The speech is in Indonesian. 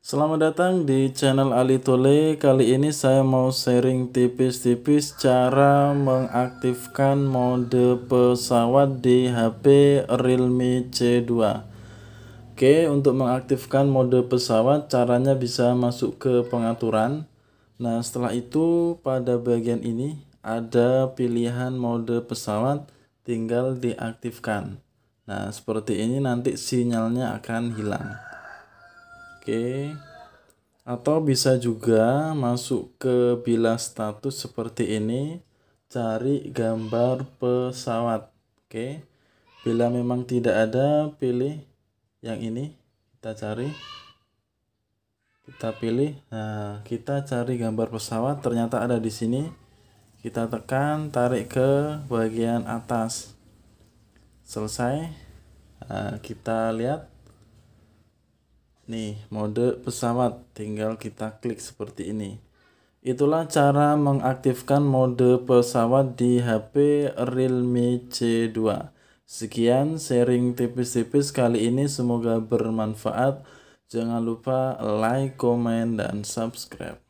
Selamat datang di channel Ali Tole. Kali ini saya mau sharing tipis-tipis cara mengaktifkan mode pesawat di HP Realme C2. Oke, untuk mengaktifkan mode pesawat caranya bisa masuk ke pengaturan. Nah, setelah itu pada bagian ini ada pilihan mode pesawat tinggal diaktifkan. Nah, seperti ini nanti sinyalnya akan hilang. Oke. Atau bisa juga masuk ke bila status seperti ini, cari gambar pesawat. Oke. Bila memang tidak ada, pilih yang ini. Kita cari. Kita pilih. Nah, kita cari gambar pesawat ternyata ada di sini. Kita tekan, tarik ke bagian atas. Selesai. Nah, kita lihat Nih, mode pesawat tinggal kita klik seperti ini. Itulah cara mengaktifkan mode pesawat di HP Realme C2. Sekian sharing tipis-tipis kali ini semoga bermanfaat. Jangan lupa like, comment dan subscribe.